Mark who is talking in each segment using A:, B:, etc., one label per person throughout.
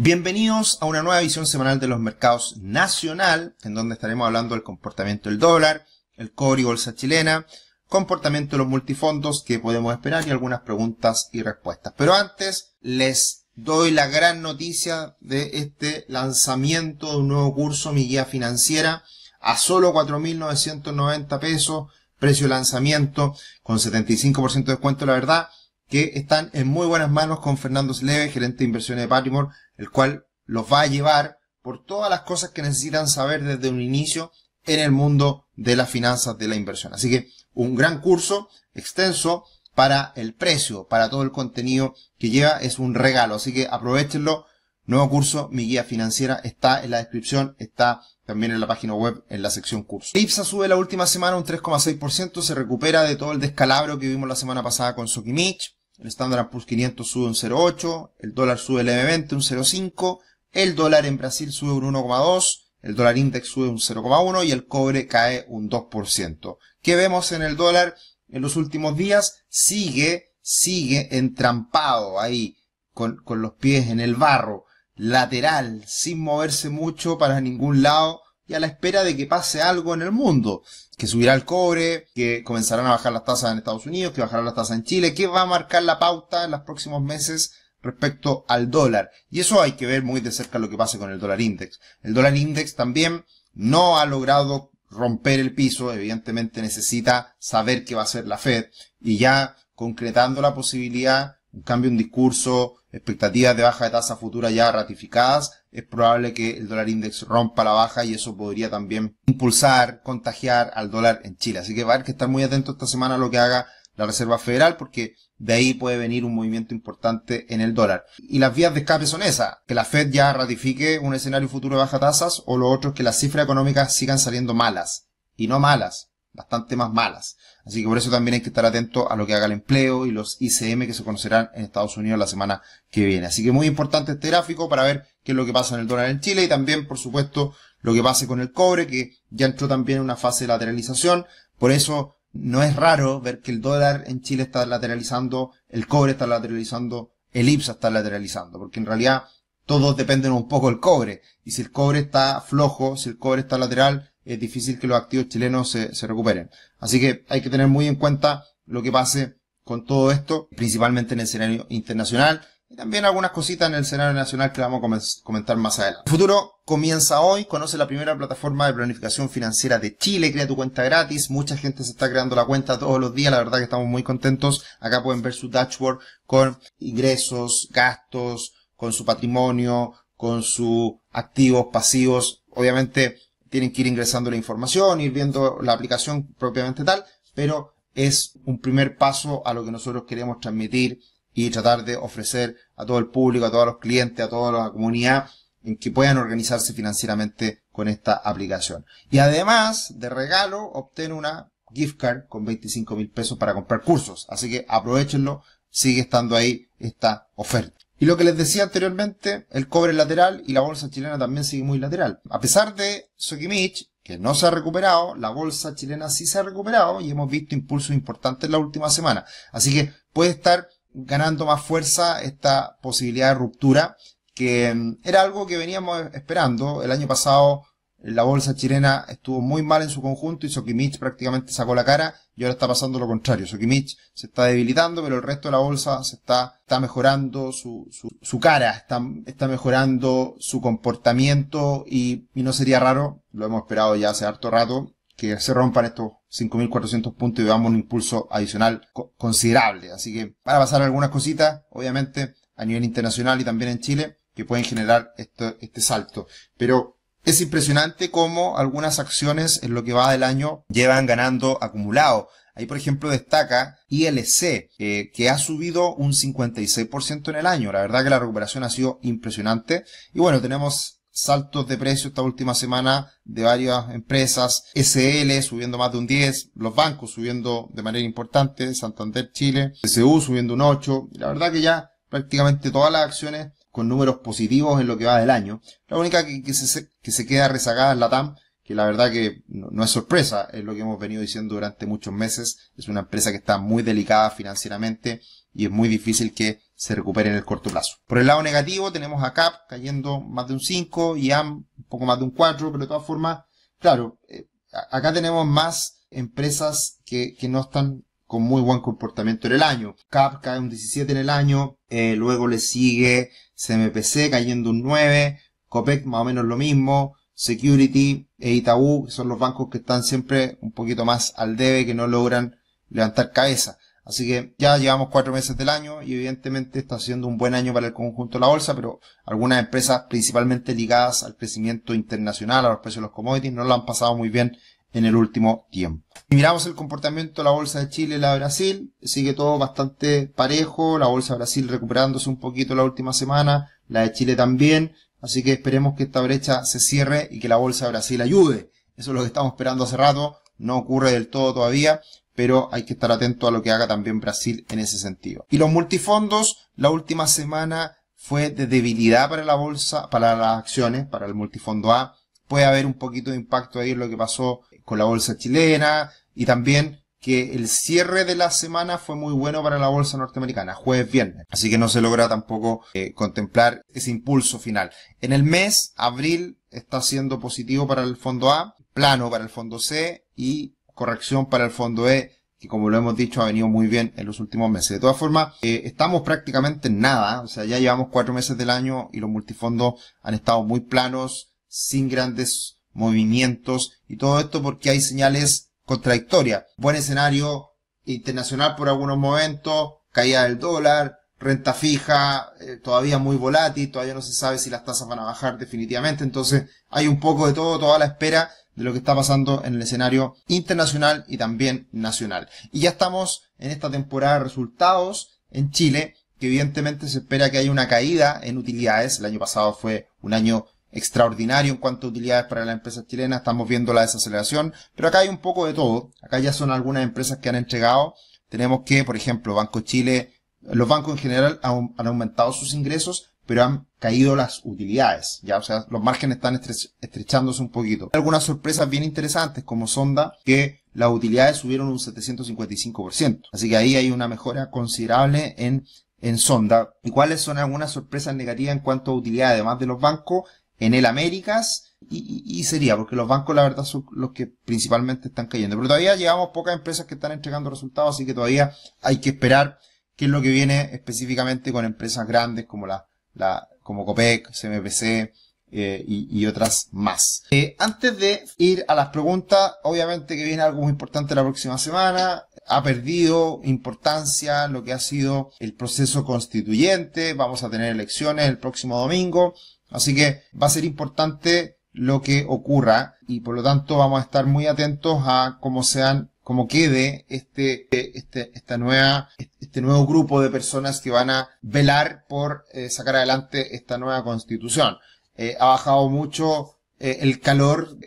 A: Bienvenidos a una nueva visión semanal de los mercados nacional, en donde estaremos hablando del comportamiento del dólar, el cobre y bolsa chilena, comportamiento de los multifondos que podemos esperar y algunas preguntas y respuestas. Pero antes les doy la gran noticia de este lanzamiento de un nuevo curso, mi guía financiera, a solo 4.990 pesos, precio de lanzamiento, con 75% de descuento, la verdad, que están en muy buenas manos con Fernando Sleve, gerente de inversiones de Patrimore, el cual los va a llevar por todas las cosas que necesitan saber desde un inicio en el mundo de las finanzas de la inversión. Así que un gran curso extenso para el precio, para todo el contenido que lleva, es un regalo. Así que aprovechenlo. Nuevo curso, mi guía financiera, está en la descripción, está también en la página web, en la sección curso. IPSA sube la última semana un 3,6%, se recupera de todo el descalabro que vimos la semana pasada con Sokimich. El Standard Poor's 500 sube un 0,8, el dólar sube levemente un 0,5, el dólar en Brasil sube un 1,2, el dólar index sube un 0,1 y el cobre cae un 2%. ¿Qué vemos en el dólar en los últimos días? Sigue, sigue entrampado ahí, con, con los pies en el barro, lateral, sin moverse mucho para ningún lado, y a la espera de que pase algo en el mundo, que subirá el cobre, que comenzarán a bajar las tasas en Estados Unidos, que bajarán las tasas en Chile, que va a marcar la pauta en los próximos meses respecto al dólar. Y eso hay que ver muy de cerca lo que pase con el dólar index. El dólar index también no ha logrado romper el piso, evidentemente necesita saber qué va a hacer la Fed y ya concretando la posibilidad, un cambio en discurso, expectativas de baja de tasa futura ya ratificadas, es probable que el dólar index rompa la baja y eso podría también impulsar, contagiar al dólar en Chile. Así que va a haber que estar muy atento esta semana a lo que haga la Reserva Federal porque de ahí puede venir un movimiento importante en el dólar. Y las vías de escape son esas, que la Fed ya ratifique un escenario futuro de baja tasas o lo otro es que las cifras económicas sigan saliendo malas. Y no malas, bastante más malas. Así que por eso también hay que estar atento a lo que haga el empleo y los ICM que se conocerán en Estados Unidos la semana que viene. Así que muy importante este gráfico para ver qué es lo que pasa en el dólar en Chile y también, por supuesto, lo que pase con el cobre, que ya entró también en una fase de lateralización. Por eso no es raro ver que el dólar en Chile está lateralizando, el cobre está lateralizando, el IPSA está lateralizando, porque en realidad todos dependen un poco del cobre. Y si el cobre está flojo, si el cobre está lateral, es difícil que los activos chilenos se, recuperen. Así que hay que tener muy en cuenta lo que pase con todo esto, principalmente en el escenario internacional y también algunas cositas en el escenario nacional que vamos a comentar más adelante. El futuro comienza hoy, conoce la primera plataforma de planificación financiera de Chile, crea tu cuenta gratis, mucha gente se está creando la cuenta todos los días, la verdad que estamos muy contentos. Acá pueden ver su dashboard con ingresos, gastos, con su patrimonio, con sus activos, pasivos. Obviamente tienen que ir ingresando la información, ir viendo la aplicación propiamente tal, pero es un primer paso a lo que nosotros queremos transmitir y tratar de ofrecer a todo el público, a todos los clientes, a toda la comunidad, en que puedan organizarse financieramente con esta aplicación. Y además, de regalo, obtén una gift card con 25 mil pesos para comprar cursos. Así que aprovechenlo, sigue estando ahí esta oferta. Y lo que les decía anteriormente, el cobre lateral y la bolsa chilena también sigue muy lateral. A pesar de Sokimich, que no se ha recuperado, la bolsa chilena sí se ha recuperado y hemos visto impulsos importantes en la última semana. Así que puede estar ganando más fuerza esta posibilidad de ruptura, que mm, era algo que veníamos esperando. El año pasado la bolsa chilena estuvo muy mal en su conjunto y Sokimich prácticamente sacó la cara y ahora está pasando lo contrario. Sokimich se está debilitando, pero el resto de la bolsa se está, está mejorando su, su, cara, está, está, mejorando su comportamiento y, no sería raro, lo hemos esperado ya hace harto rato, que se rompan estos 5.400 puntos y veamos un impulso adicional considerable. Así que para pasar algunas cositas, obviamente, a nivel internacional y también en Chile, que pueden generar este, este salto. Pero es impresionante cómo algunas acciones en lo que va del año llevan ganando acumulado. Ahí, por ejemplo, destaca ILC, eh, que ha subido un 56% en el año. La verdad que la recuperación ha sido impresionante. Y bueno, tenemos saltos de precio esta última semana de varias empresas. SL subiendo más de un 10, los bancos subiendo de manera importante, Santander Chile, CSU subiendo un 8. La verdad que ya prácticamente todas las acciones con números positivos en lo que va del año. La única que, que, se, que se, queda rezagada es la TAM, que la verdad que no, es sorpresa, es lo que hemos venido diciendo durante muchos meses. Es una empresa que está muy delicada financieramente y es muy difícil que se recupere en el corto plazo. Por el lado negativo tenemos a CAP cayendo más de un 5 y AM un poco más de un 4, pero de todas formas, claro, eh, acá tenemos más empresas que, no están con muy buen comportamiento en el año. CAP cae un 17 en el año, eh, luego le sigue CMPC cayendo un 9, COPEC más o menos lo mismo, Security e Itaú, son los bancos que están siempre un poquito más al debe, que no logran levantar cabeza. Así que ya llevamos cuatro meses del año y evidentemente está siendo un buen año para el conjunto de la bolsa, pero algunas empresas principalmente ligadas al crecimiento internacional, a los precios de los commodities, no lo han pasado muy bien en el último tiempo. miramos el comportamiento de la bolsa de Chile y la de Brasil, sigue todo bastante parejo, la bolsa de Brasil recuperándose un poquito la última semana, la de Chile también, así que esperemos que esta brecha se cierre y que la bolsa de Brasil ayude. Eso es lo que estamos esperando hace rato, no ocurre del todo todavía, pero hay que estar atento a lo que haga también Brasil en ese sentido. Y los multifondos, la última semana fue de debilidad para la bolsa, para las acciones, para el multifondo A. Puede haber un poquito de impacto ahí en lo que pasó con la bolsa chilena y también que el cierre de la semana fue muy bueno para la bolsa norteamericana, jueves, viernes. Así que no se logra tampoco eh, contemplar ese impulso final. En el mes, abril está siendo positivo para el fondo A, plano para el fondo C y corrección para el fondo E, que como lo hemos dicho ha venido muy bien en los últimos meses. De todas formas, eh, estamos prácticamente en nada, o sea, ya llevamos cuatro meses del año y los multifondos han estado muy planos, sin grandes movimientos y todo esto porque hay señales contradictorias. Buen escenario internacional por algunos momentos, caída del dólar, renta fija eh, todavía muy volátil, todavía no se sabe si las tasas van a bajar definitivamente, entonces hay un poco de todo, toda la espera de lo que está pasando en el escenario internacional y también nacional. Y ya estamos en esta temporada de resultados en Chile, que evidentemente se espera que haya una caída en utilidades, el año pasado fue un año extraordinario en cuanto a utilidades para las empresas chilenas, estamos viendo la desaceleración, pero acá hay un poco de todo, acá ya son algunas empresas que han entregado, tenemos que, por ejemplo, Banco Chile, los bancos en general han, aumentado sus ingresos, pero han caído las utilidades, ya, o sea, los márgenes están estrechándose un poquito. Hay algunas sorpresas bien interesantes, como Sonda, que las utilidades subieron un 755%, así que ahí hay una mejora considerable en en Sonda. ¿Y cuáles son algunas sorpresas negativas en cuanto a utilidades, además de los bancos? en el Américas y, sería, porque los bancos la verdad son los que principalmente están cayendo. Pero todavía llevamos pocas empresas que están entregando resultados, así que todavía hay que esperar qué es lo que viene específicamente con empresas grandes como la, la como Copec, CMPC, eh, y, otras más. Eh, antes de ir a las preguntas, obviamente que viene algo muy importante la próxima semana. Ha perdido importancia lo que ha sido el proceso constituyente. Vamos a tener elecciones el próximo domingo. Así que va a ser importante lo que ocurra y por lo tanto vamos a estar muy atentos a cómo sean cómo quede este, este, esta nueva, este nuevo grupo de personas que van a velar por eh, sacar adelante esta nueva constitución. Eh, ha bajado mucho eh, el calor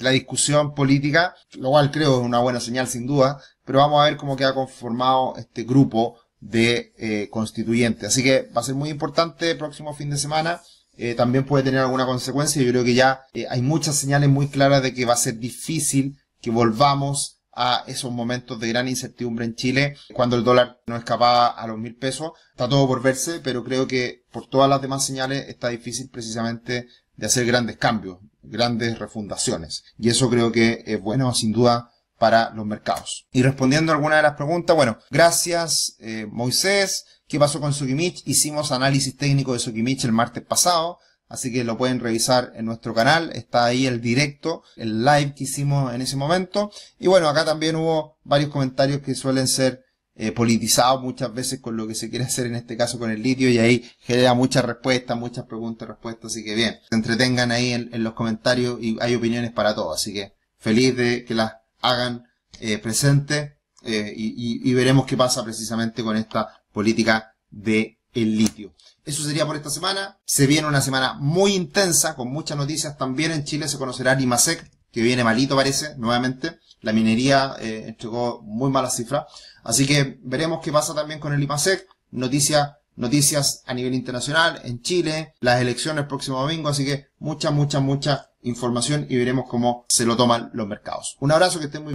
A: la discusión política, lo cual creo es una buena señal sin duda, pero vamos a ver cómo queda conformado este grupo de constituyentes. Así que va a ser muy importante el próximo fin de semana. Eh, también puede tener alguna consecuencia. Yo creo que ya eh, hay muchas señales muy claras de que va a ser difícil que volvamos a esos momentos de gran incertidumbre en Chile, cuando el dólar no escapaba a los mil pesos. Está todo por verse, pero creo que por todas las demás señales está difícil precisamente de hacer grandes cambios, grandes refundaciones. Y eso creo que es bueno, sin duda, para los mercados. Y respondiendo alguna de las preguntas, bueno, gracias eh, Moisés, ¿qué pasó con Sukimich? Hicimos análisis técnico de Sukimich el martes pasado, así que lo pueden revisar en nuestro canal, está ahí el directo, el live que hicimos en ese momento. Y bueno, acá también hubo varios comentarios que suelen ser eh, politizados muchas veces con lo que se quiere hacer en este caso con el litio y ahí genera muchas respuestas, muchas preguntas respuestas, así que bien, se entretengan ahí en, los comentarios y hay opiniones para todo, así que feliz de que las hagan eh, presente eh, y, veremos qué pasa precisamente con esta política de el litio. Eso sería por esta semana. Se viene una semana muy intensa con muchas noticias. También en Chile se conocerá Limasec, que viene malito parece, nuevamente. La minería eh, entregó muy malas cifras. Así que veremos qué pasa también con el Limasec. Noticia noticias a nivel internacional, en Chile, las elecciones el próximo domingo, así que mucha, mucha, mucha información y veremos cómo se lo toman los mercados. Un abrazo, que estén muy bien.